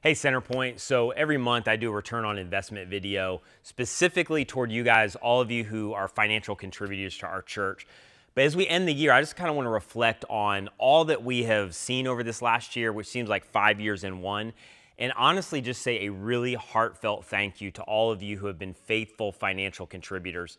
Hey Centerpoint, so every month I do a return on investment video specifically toward you guys, all of you who are financial contributors to our church. But as we end the year, I just kind of want to reflect on all that we have seen over this last year, which seems like five years in one, and honestly just say a really heartfelt thank you to all of you who have been faithful financial contributors.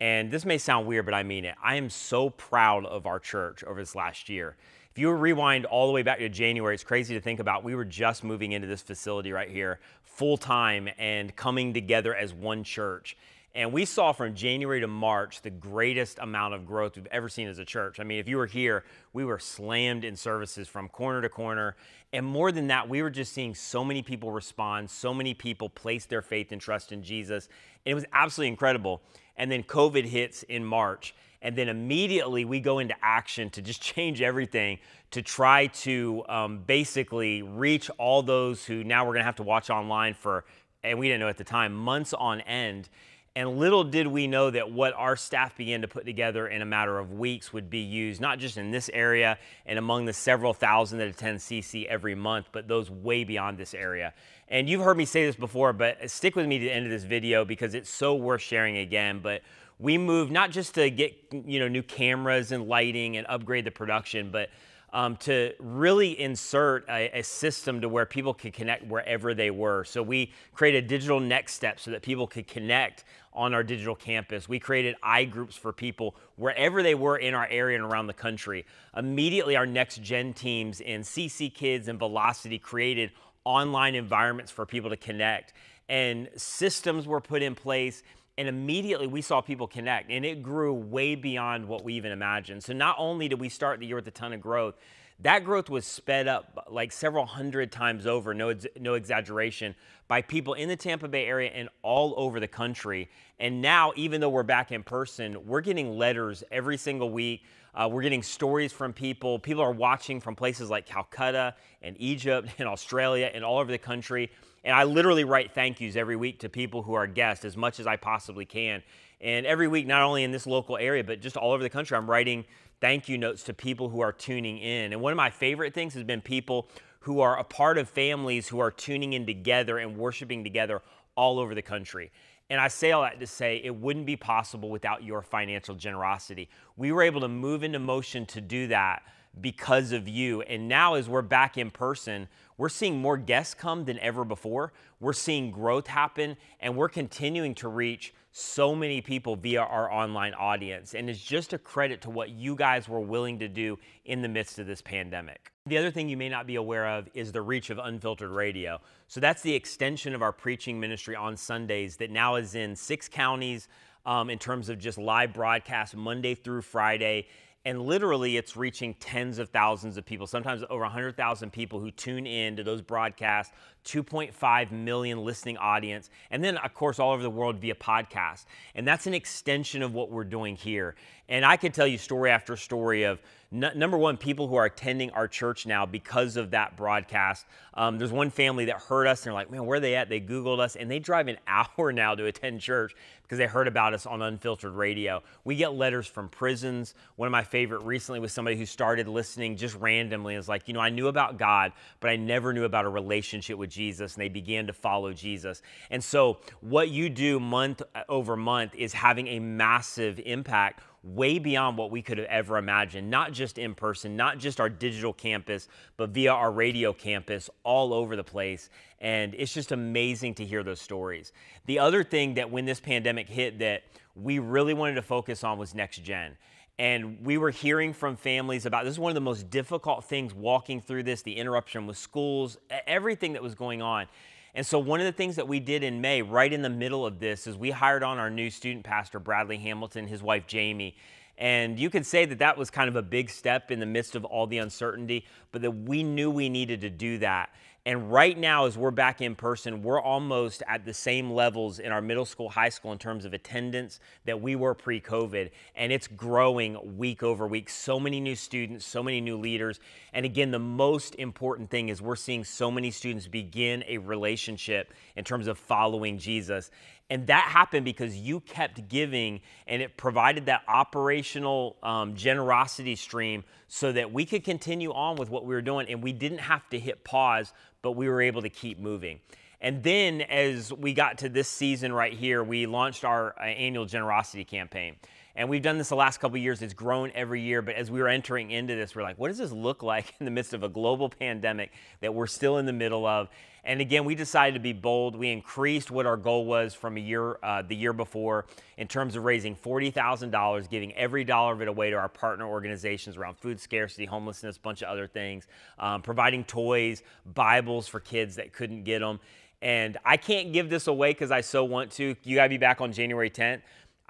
And this may sound weird, but I mean it. I am so proud of our church over this last year. If you rewind all the way back to January, it's crazy to think about. We were just moving into this facility right here full time and coming together as one church. And we saw from January to March the greatest amount of growth we've ever seen as a church. I mean, if you were here, we were slammed in services from corner to corner. And more than that, we were just seeing so many people respond, so many people place their faith and trust in Jesus. And it was absolutely incredible. And then COVID hits in March. And then immediately we go into action to just change everything to try to um, basically reach all those who now we're going to have to watch online for, and we didn't know at the time, months on end. And little did we know that what our staff began to put together in a matter of weeks would be used, not just in this area and among the several thousand that attend CC every month, but those way beyond this area. And you've heard me say this before, but stick with me to the end of this video because it's so worth sharing again. But we moved not just to get you know new cameras and lighting and upgrade the production, but um, to really insert a, a, system to where people could connect wherever they were. So we created digital next steps so that people could connect on our digital campus. We created iGroups groups for people wherever they were in our area and around the country. Immediately, our next gen teams in CC Kids and Velocity created online environments for people to connect. And systems were put in place and immediately we saw people connect and it grew way beyond what we even imagined. So not only did we start the year with a ton of growth, that growth was sped up like several hundred times over, no, no exaggeration, by people in the Tampa Bay area and all over the country. And now, even though we're back in person, we're getting letters every single week uh, we're getting stories from people. People are watching from places like Calcutta and Egypt and Australia and all over the country. And I literally write thank yous every week to people who are guests as much as I possibly can. And every week, not only in this local area, but just all over the country, I'm writing thank you notes to people who are tuning in. And one of my favorite things has been people who are a part of families who are tuning in together and worshiping together all over the country. And I say all that to say it wouldn't be possible without your financial generosity. We were able to move into motion to do that because of you. And now, as we're back in person, we're seeing more guests come than ever before. We're seeing growth happen and we're continuing to reach so many people via our online audience. And it's just a credit to what you guys were willing to do in the midst of this pandemic. The other thing you may not be aware of is the reach of Unfiltered Radio. So that's the extension of our preaching ministry on Sundays that now is in six counties um, in terms of just live broadcast Monday through Friday. And literally, it's reaching tens of thousands of people, sometimes over 100,000 people who tune in to those broadcasts, 2.5 million listening audience, and then, of course, all over the world via podcast. And that's an extension of what we're doing here. And I could tell you story after story of number one, people who are attending our church now because of that broadcast. Um, there's one family that heard us and they're like, man, where are they at? They Googled us and they drive an hour now to attend church because they heard about us on unfiltered radio. We get letters from prisons. One of my favorite recently was somebody who started listening just randomly and was like, you know, I knew about God, but I never knew about a relationship with Jesus. And they began to follow Jesus. And so, what you do month uh, over month is having a massive impact way beyond what we could have ever imagined, not just in person, not just our digital campus, but via our radio campus all over the place. And it's just amazing to hear those stories. The other thing that when this pandemic hit that we really wanted to focus on was next gen and we were hearing from families about this is one of the most difficult things walking through this the interruption with schools everything that was going on and so one of the things that we did in may right in the middle of this is we hired on our new student pastor bradley hamilton his wife jamie and you could say that that was kind of a big step in the midst of all the uncertainty but that we knew we needed to do that and right now, as we're back in person, we're almost at the same levels in our middle school, high school in terms of attendance that we were pre COVID. And it's growing week over week. So many new students, so many new leaders. And again, the most important thing is we're seeing so many students begin a relationship in terms of following Jesus. And that happened because you kept giving and it provided that operational um, generosity stream so that we could continue on with what we were doing and we didn't have to hit pause but we were able to keep moving. And then as we got to this season right here, we launched our uh, annual generosity campaign. And we've done this the last couple years. It's grown every year. But as we were entering into this, we're like, what does this look like in the midst of a global pandemic that we're still in the middle of? And again, we decided to be bold. We increased what our goal was from a year, uh, the year before, in terms of raising $40,000, giving every dollar of it away to our partner organizations around food scarcity, homelessness, a bunch of other things, um, providing toys, Bibles for kids that couldn't get them. And I can't give this away because I so want to. You got to be back on January 10th.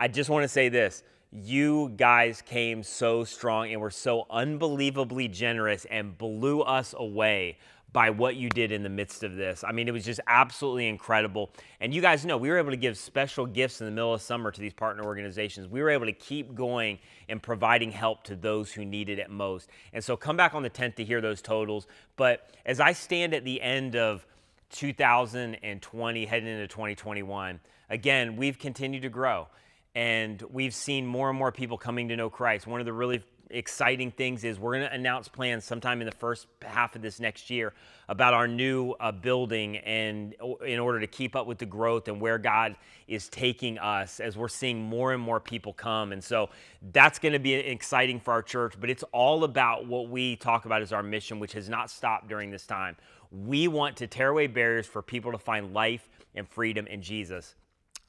I just want to say this. You guys came so strong and were so unbelievably generous and blew us away by what you did in the midst of this. I mean, it was just absolutely incredible. And you guys know we were able to give special gifts in the middle of summer to these partner organizations. We were able to keep going and providing help to those who needed it most. And so come back on the 10th to hear those totals. But as I stand at the end of 2020, heading into 2021, again, we've continued to grow and we've seen more and more people coming to know Christ. One of the really exciting things is we're going to announce plans sometime in the first half of this next year about our new uh, building and in order to keep up with the growth and where God is taking us as we're seeing more and more people come. And so that's going to be exciting for our church, but it's all about what we talk about as our mission, which has not stopped during this time. We want to tear away barriers for people to find life and freedom in Jesus.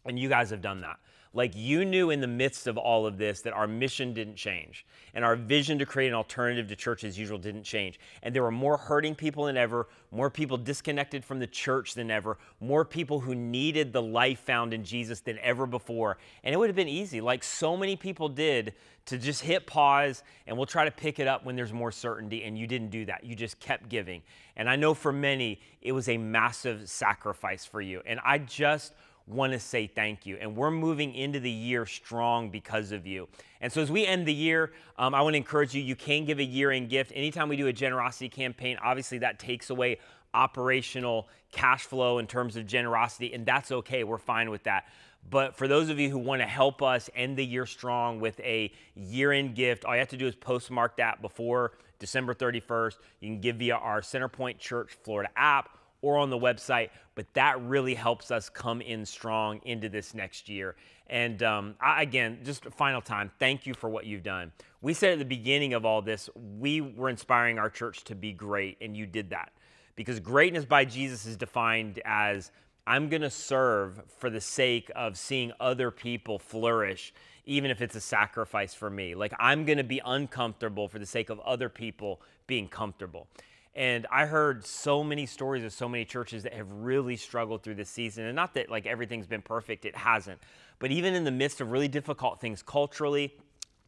And you guys have done that. Like you knew in the midst of all of this that our mission didn't change and our vision to create an alternative to church as usual didn't change. And there were more hurting people than ever, more people disconnected from the church than ever, more people who needed the life found in Jesus than ever before. And it would have been easy, like so many people did, to just hit pause and we'll try to pick it up when there's more certainty. And you didn't do that. You just kept giving. And I know for many, it was a massive sacrifice for you. And I just want to say thank you. And we're moving into the year strong because of you. And so as we end the year, um, I want to encourage you, you can give a year in gift. Anytime we do a generosity campaign, obviously that takes away operational cash flow in terms of generosity, and that's okay. We're fine with that. But for those of you who want to help us end the year strong with a year end gift, all you have to do is postmark that before December 31st. You can give via our Centerpoint Church Florida app or on the website. But that really helps us come in strong into this next year. And um, I, again, just final time, thank you for what you've done. We said at the beginning of all this, we were inspiring our church to be great, and you did that. Because greatness by Jesus is defined as I'm going to serve for the sake of seeing other people flourish, even if it's a sacrifice for me. Like, I'm going to be uncomfortable for the sake of other people being comfortable. And I heard so many stories of so many churches that have really struggled through this season. And not that like everything's been perfect, it hasn't. But even in the midst of really difficult things culturally,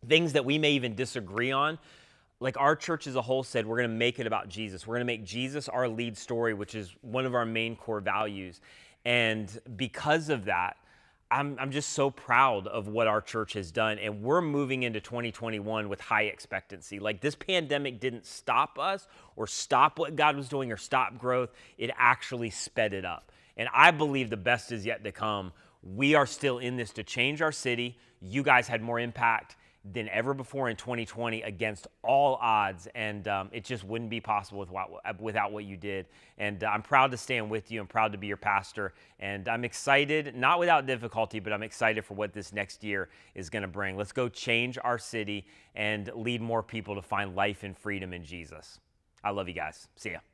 things that we may even disagree on, like our church as a whole said, we're going to make it about Jesus. We're going to make Jesus our lead story, which is one of our main core values. And because of that, I'm, I'm just so proud of what our church has done. And we're moving into 2021 with high expectancy. Like this pandemic didn't stop us or stop what God was doing or stop growth, it actually sped it up. And I believe the best is yet to come. We are still in this to change our city. You guys had more impact than ever before in 2020 against all odds. And um, it just wouldn't be possible uh, without what you did. And uh, I'm proud to stand with you. I'm proud to be your pastor. And I'm excited, not without difficulty, but I'm excited for what this next year is going to bring. Let's go change our city and lead more people to find life and freedom in Jesus. I love you guys. See ya.